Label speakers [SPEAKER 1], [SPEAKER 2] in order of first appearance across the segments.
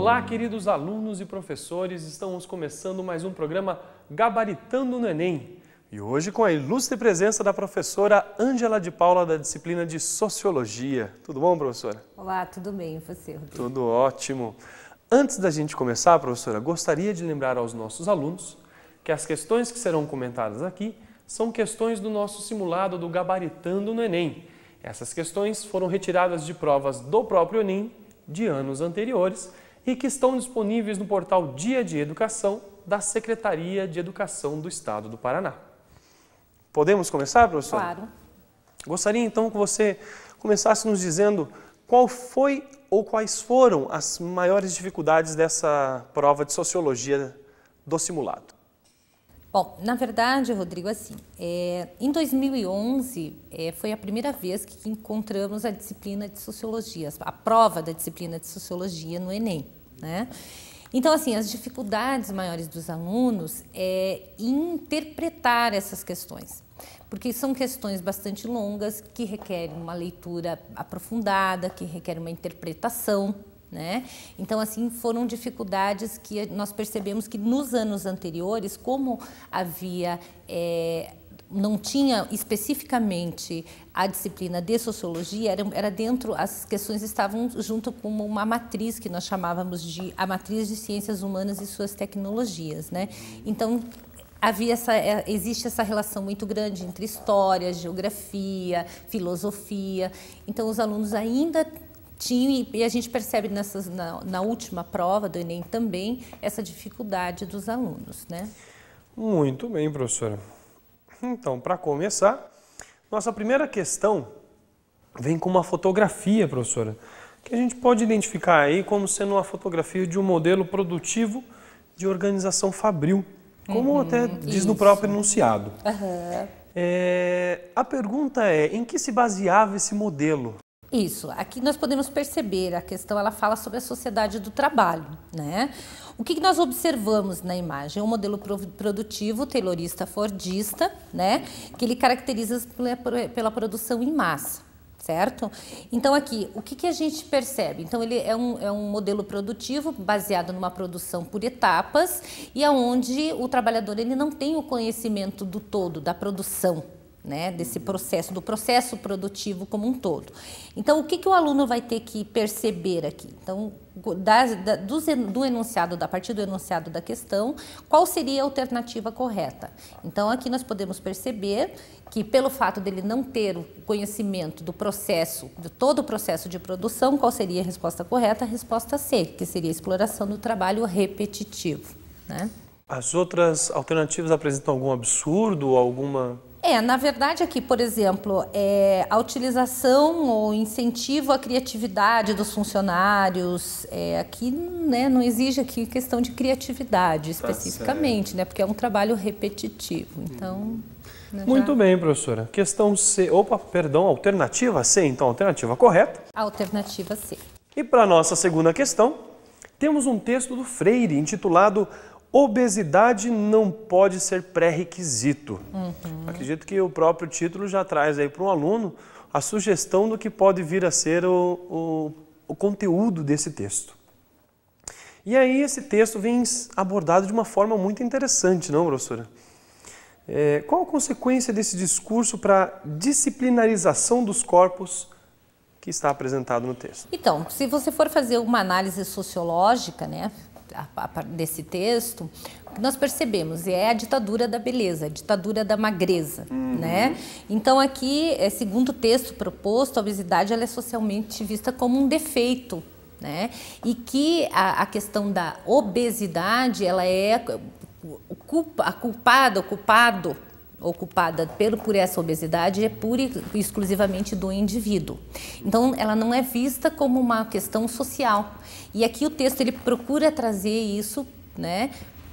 [SPEAKER 1] Olá, queridos alunos e professores, estamos começando mais um programa Gabaritando no Enem. E hoje com a ilustre presença da professora Ângela de Paula, da disciplina de Sociologia. Tudo bom, professora?
[SPEAKER 2] Olá, tudo bem, você, Rodrigo?
[SPEAKER 1] Tudo ótimo. Antes da gente começar, professora, gostaria de lembrar aos nossos alunos que as questões que serão comentadas aqui são questões do nosso simulado do Gabaritando no Enem. Essas questões foram retiradas de provas do próprio Enem de anos anteriores e que estão disponíveis no portal Dia de Educação da Secretaria de Educação do Estado do Paraná. Podemos começar, professor? Claro. Gostaria então que você começasse nos dizendo qual foi ou quais foram as maiores dificuldades dessa prova de sociologia do simulado.
[SPEAKER 2] Bom, na verdade, Rodrigo, assim, é, em 2011 é, foi a primeira vez que encontramos a disciplina de sociologia, a prova da disciplina de sociologia no Enem, né? Então, assim, as dificuldades maiores dos alunos é interpretar essas questões, porque são questões bastante longas que requerem uma leitura aprofundada, que requerem uma interpretação, né? Então, assim, foram dificuldades que nós percebemos que nos anos anteriores, como havia. É, não tinha especificamente a disciplina de sociologia, era, era dentro, as questões estavam junto com uma matriz que nós chamávamos de a matriz de ciências humanas e suas tecnologias. Né? Então, havia essa, é, existe essa relação muito grande entre história, geografia, filosofia. Então, os alunos ainda tinham, e a gente percebe nessas, na, na, última prova do Enem também, essa dificuldade dos alunos, né?
[SPEAKER 1] Muito bem, professora. Então, para começar, nossa primeira questão vem com uma fotografia, professora, que a gente pode identificar aí como sendo uma fotografia de um modelo produtivo de organização fabril,
[SPEAKER 2] como uhum, até diz isso.
[SPEAKER 1] no próprio enunciado.
[SPEAKER 2] Uhum.
[SPEAKER 1] É, a pergunta é, em que se baseava esse modelo?
[SPEAKER 2] Isso, aqui nós podemos perceber, a questão ela fala sobre a sociedade do trabalho, né? O que, nós observamos na imagem? É um modelo produtivo, taylorista fordista, né? Que ele caracteriza pela produção em massa certo? Então, aqui, o que, a gente percebe? Então, ele é um, é um modelo produtivo baseado numa produção por etapas e aonde o trabalhador ele não tem o conhecimento do todo, da produção, né, desse processo, do processo produtivo como um todo. Então, o que, que o aluno vai ter que perceber aqui? Então, da, da, do, do, enunciado, da partir do enunciado da questão, qual seria a alternativa correta? Então, aqui nós podemos perceber que, pelo fato dele não ter o conhecimento do processo, de todo o processo de produção, qual seria a resposta correta? A resposta C, que seria a exploração do trabalho repetitivo. Né?
[SPEAKER 1] As outras alternativas apresentam algum absurdo, alguma
[SPEAKER 2] é, na verdade aqui, por exemplo, é, a utilização ou incentivo à criatividade dos funcionários, é, aqui né, não exige aqui questão de criatividade tá especificamente, tá né, porque é um trabalho repetitivo, uhum. então... Hum.
[SPEAKER 1] Né, Muito já... bem, professora. Questão C, opa, perdão, alternativa C, então, alternativa correta?
[SPEAKER 2] Alternativa C.
[SPEAKER 1] E para nossa segunda questão, temos um texto do Freire intitulado Obesidade não pode ser pré-requisito. Uhum. Acredito que o próprio título já traz aí para um aluno a sugestão do que pode vir a ser o, o, o conteúdo desse texto. E aí esse texto vem abordado de uma forma muito interessante, não, professora? É, qual a consequência desse discurso para disciplinarização dos corpos que está apresentado no texto?
[SPEAKER 2] Então, se você for fazer uma análise sociológica, né, desse texto, nós percebemos é a ditadura da beleza, a ditadura da magreza, uhum. né? Então aqui, segundo o texto proposto, a obesidade ela é socialmente vista como um defeito, né? E que a, a questão da obesidade ela é culpa, a culpada, o culpado ocupada pelo, por essa obesidade é pura e exclusivamente do indivíduo. Então, ela não é vista como uma questão social. E aqui o texto ele procura trazer isso, né,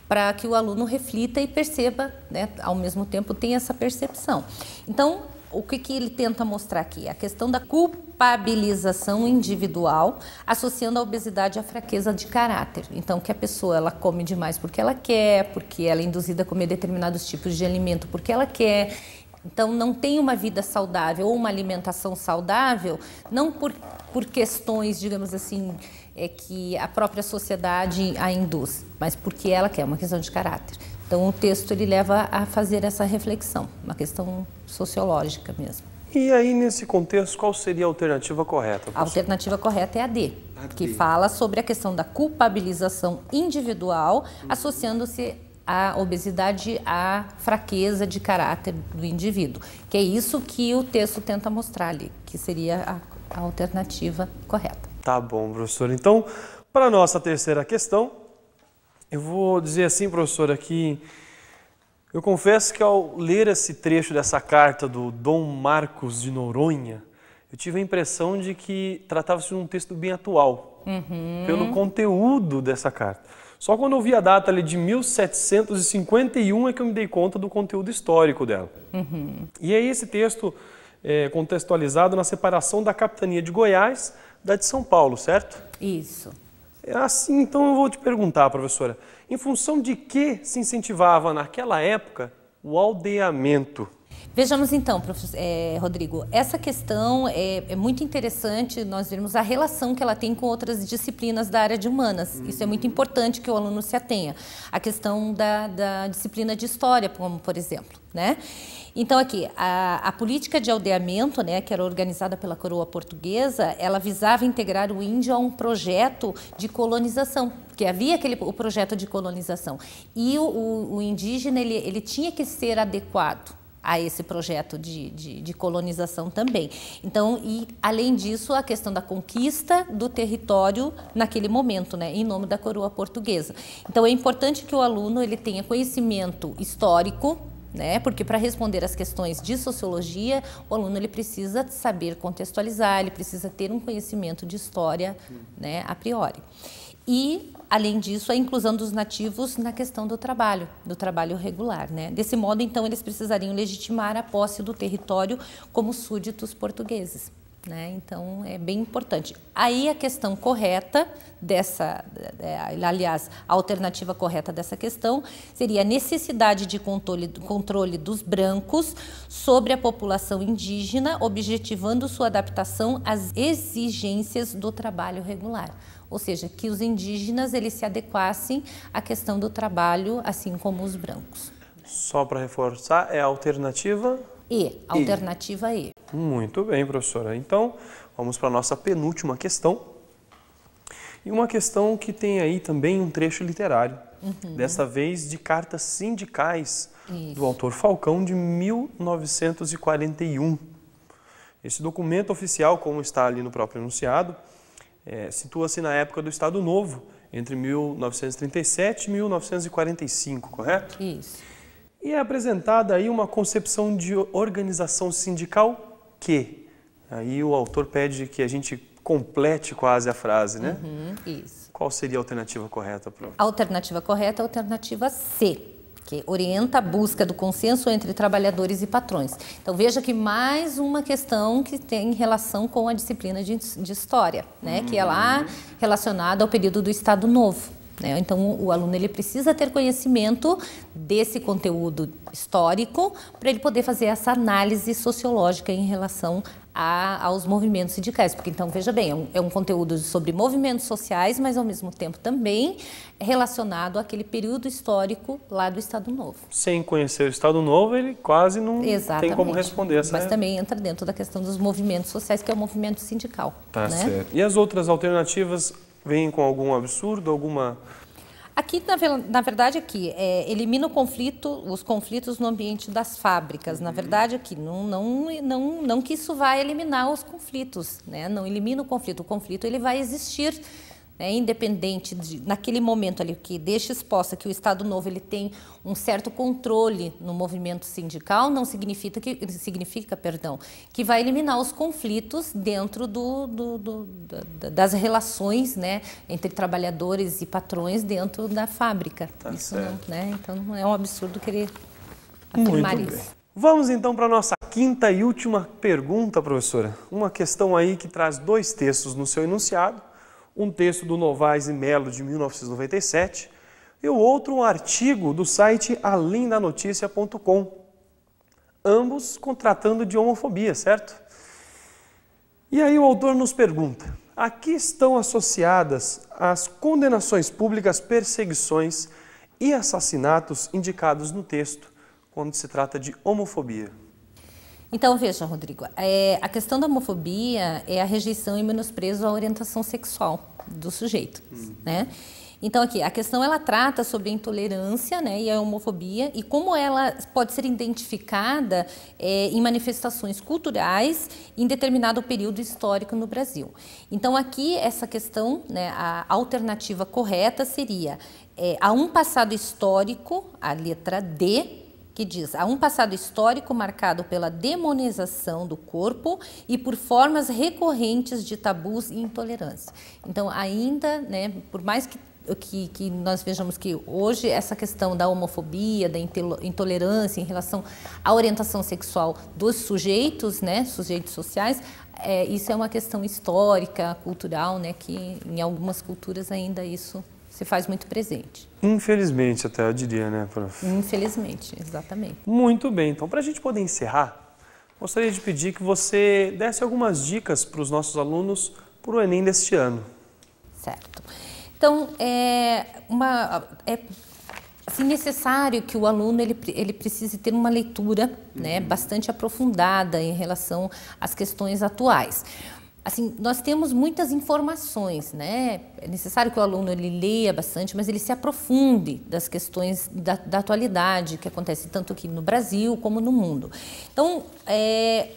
[SPEAKER 2] para que o aluno reflita e perceba, né, ao mesmo tempo tem essa percepção. Então, o que, que ele tenta mostrar aqui? A questão da culpa culpabilização individual, associando a obesidade à fraqueza de caráter. Então, que a pessoa ela come demais porque ela quer, porque ela é induzida a comer determinados tipos de alimento porque ela quer. Então, não tem uma vida saudável ou uma alimentação saudável, não por, por questões, digamos assim, é que a própria sociedade a induz, mas porque ela quer, é uma questão de caráter. Então, o texto ele leva a fazer essa reflexão, uma questão sociológica
[SPEAKER 1] mesmo. E aí, nesse contexto, qual seria a alternativa correta? A
[SPEAKER 2] alternativa correta é a D, a que D. fala sobre a questão da culpabilização individual, uhum. associando-se a obesidade à fraqueza de caráter do indivíduo, que é isso que o texto tenta mostrar ali, que seria a, a alternativa correta.
[SPEAKER 1] Tá bom, professor. Então, para a nossa terceira questão, eu vou dizer assim, professora, que eu confesso que ao ler esse trecho dessa carta do Dom Marcos de Noronha, eu tive a impressão de que tratava-se de um texto bem atual,
[SPEAKER 2] uhum. pelo
[SPEAKER 1] conteúdo dessa carta. Só quando eu vi a data ali de 1751 é que eu me dei conta do conteúdo histórico dela. Uhum. E aí é esse texto é contextualizado na separação da capitania de Goiás da de São Paulo, certo? Isso. É assim, então eu vou te perguntar, professora, em função de que se incentivava naquela época o aldeamento?
[SPEAKER 2] Vejamos então, é, Rodrigo, essa questão é, é, muito interessante nós vemos a relação que ela tem com outras disciplinas da área de humanas. Uhum. Isso é muito importante que o aluno se atenha. A questão da, da disciplina de história, como por exemplo. Né? Então aqui, a, a, política de aldeamento, né, que era organizada pela coroa portuguesa, ela visava integrar o índio a um projeto de colonização, que havia aquele, o projeto de colonização. E o, o, o indígena, ele, ele tinha que ser adequado a esse projeto de, de, de colonização também. Então, e além disso, a questão da conquista do território naquele momento, né, em nome da coroa portuguesa. Então, é importante que o aluno ele tenha conhecimento histórico né? Porque para responder às questões de sociologia, o aluno ele precisa saber contextualizar, ele precisa ter um conhecimento de história, né, a priori e além disso, a inclusão dos nativos na questão do trabalho, do trabalho regular. Né? Desse modo, então, eles precisariam legitimar a posse do território como súditos portugueses. Né? Então é bem importante. Aí a questão correta dessa, é, aliás, a alternativa correta dessa questão seria a necessidade de controle, controle dos brancos sobre a população indígena, objetivando sua adaptação às exigências do trabalho regular. Ou seja, que os indígenas eles se adequassem à questão do trabalho, assim como os brancos.
[SPEAKER 1] Só para reforçar, é a alternativa
[SPEAKER 2] e, alternativa
[SPEAKER 1] e. e. Muito bem, professora. Então, vamos para a nossa penúltima questão. E uma questão que tem aí também um trecho literário, uhum. desta vez de cartas sindicais Isso. do autor Falcão de 1941. Esse documento oficial, como está ali no próprio enunciado, é, situa-se na época do Estado Novo, entre 1937 e 1945, correto? Isso. E é apresentada aí uma concepção de organização sindical que, aí o autor pede que a gente complete quase a frase, né? Uhum, isso. Qual seria a alternativa correta, prof?
[SPEAKER 2] Alternativa correta é a alternativa C, que orienta a busca do consenso entre trabalhadores e patrões. Então veja que mais uma questão que tem relação com a disciplina de, de história, né? Uhum. Que é lá uhum. relacionada ao período do Estado Novo. Né? Então, o aluno ele precisa ter conhecimento desse conteúdo histórico para ele poder fazer essa análise sociológica em relação a, aos movimentos sindicais. Porque, então, veja bem, é um, é um, conteúdo sobre movimentos sociais, mas, ao mesmo tempo, também relacionado àquele período histórico lá do Estado Novo.
[SPEAKER 1] Sem conhecer o Estado Novo, ele quase não Exatamente. tem como responder essa... Mas também
[SPEAKER 2] entra dentro da questão dos movimentos sociais, que é o movimento sindical. Tá né? certo.
[SPEAKER 1] E as outras alternativas vem com algum absurdo, alguma
[SPEAKER 2] Aqui, na, verdade, aqui, é, elimina o conflito, os conflitos no ambiente das fábricas. Na uhum. verdade, aqui, não, não, não, não que isso vai eliminar os conflitos, né? não elimina o conflito. O conflito ele vai existir né, independente de, naquele momento ali que deixa exposta que o Estado Novo ele tem um certo controle no movimento sindical, não significa que significa, perdão, que vai eliminar os conflitos dentro do, do, do, das relações, né, entre trabalhadores e patrões dentro da fábrica. Tá isso não, né, então não é um absurdo querer afirmar Muito isso.
[SPEAKER 1] Vamos então para a nossa quinta e última pergunta, professora. Uma questão aí que traz dois textos no seu enunciado um texto do Novaes e Melo de 1997 e o outro um artigo do site alindanoticia.com, ambos contratando de homofobia, certo? E aí o autor nos pergunta: aqui estão associadas as condenações públicas, perseguições e assassinatos indicados no texto quando se trata de homofobia.
[SPEAKER 2] Então, veja, Rodrigo, é, a questão da homofobia é a rejeição e menosprezo à orientação sexual do sujeito, uhum. né? Então aqui, a questão ela trata sobre a intolerância né, e a homofobia e como ela pode ser identificada é, em manifestações culturais em determinado período histórico no Brasil. Então aqui essa questão, né, a alternativa correta seria é, a um passado histórico, a letra D, que diz: há um passado histórico marcado pela demonização do corpo e por formas recorrentes de tabus e intolerância. Então, ainda, né, por mais que que, que, nós vejamos que hoje essa questão da homofobia, da intolerância em relação à orientação sexual dos sujeitos, né, sujeitos sociais, é, isso é uma questão histórica, cultural, né, que em algumas culturas ainda isso se faz muito presente.
[SPEAKER 1] Infelizmente, até eu diria, né, prof?
[SPEAKER 2] Infelizmente, exatamente.
[SPEAKER 1] Muito bem, então, para a gente poder encerrar, gostaria de pedir que você desse algumas dicas para os nossos alunos para o Enem deste ano. Certo.
[SPEAKER 2] Então, é, uma, é assim, necessário que o aluno ele, ele precise ter uma leitura né, uhum. bastante aprofundada em relação às questões atuais assim, nós temos muitas informações, né? É necessário que o aluno ele leia bastante, mas ele se aprofunde das questões da, da atualidade que acontece tanto aqui no Brasil como no mundo. Então, é,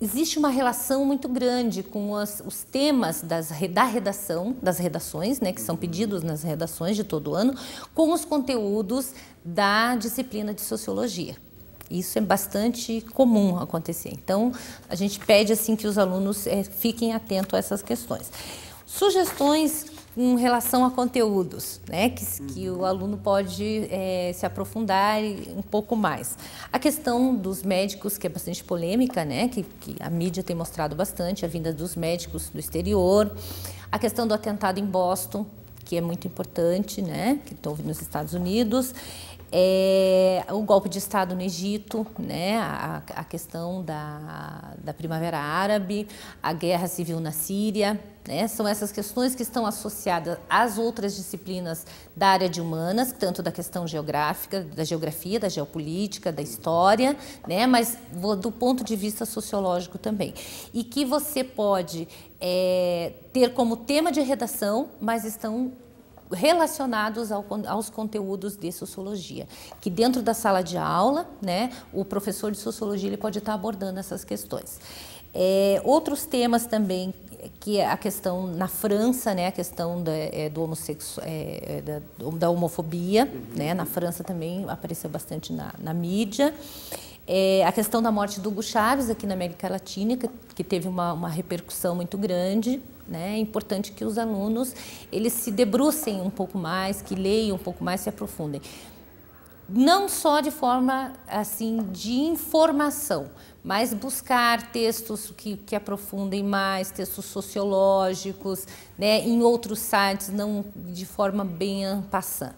[SPEAKER 2] existe uma relação muito grande com as, os temas das, da redação, das redações, né, que são pedidos nas redações de todo ano, com os conteúdos da disciplina de sociologia. Isso é bastante comum acontecer. Então, a gente pede assim que os alunos é, fiquem atentos a essas questões. Sugestões em relação a conteúdos, né, que, que o aluno pode é, se aprofundar um pouco mais. A questão dos médicos, que é bastante polêmica, né, que, que a mídia tem mostrado bastante, a vinda dos médicos do exterior. A questão do atentado em Boston, que é muito importante, né, que houve nos Estados Unidos é, o golpe de Estado no Egito, né, a, a questão da, da Primavera Árabe, a guerra civil na Síria. Né, são essas questões que estão associadas às outras disciplinas da área de humanas, tanto da questão geográfica, da geografia, da geopolítica, da história, né, mas do ponto de vista sociológico também. E que você pode é, ter como tema de redação, mas estão relacionados ao, aos conteúdos de sociologia, que dentro da sala de aula, né, o professor de sociologia ele pode estar abordando essas questões. É, outros temas também que é a questão na França, né, a questão da, é, do homossexu é, é da, da, homofobia, uhum. né, na França também apareceu bastante na, na mídia. É, a questão da morte do Hugo Chaves aqui na América Latina, que, que teve uma, uma, repercussão muito grande. Né? É importante que os alunos eles se debrucem um pouco mais, que leiam um pouco mais, se aprofundem. Não só de forma assim de informação, mas buscar textos que, que aprofundem mais, textos sociológicos, né? em outros sites, não de forma bem passante.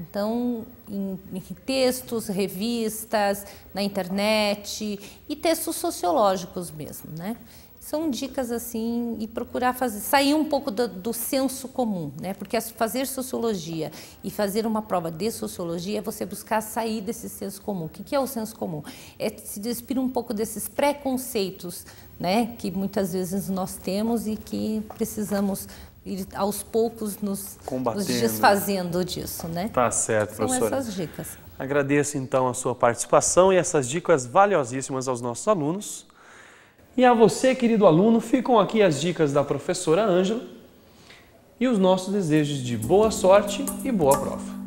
[SPEAKER 2] Então, em, em textos, revistas, na internet e textos sociológicos mesmo, né? São dicas assim e procurar fazer, sair um pouco do, do senso comum, né? Porque fazer sociologia e fazer uma prova de sociologia é você buscar sair desse senso comum. O que, que é o senso comum? É se despir um pouco desses preconceitos, né? Que muitas vezes nós temos e que precisamos ir aos poucos nos, nos desfazendo disso, né? Tá certo, São professora. essas dicas.
[SPEAKER 1] Agradeço então a sua participação e essas dicas valiosíssimas aos nossos alunos. E a você, querido aluno, ficam aqui as dicas da professora Ângela e os nossos desejos de boa sorte e boa prova.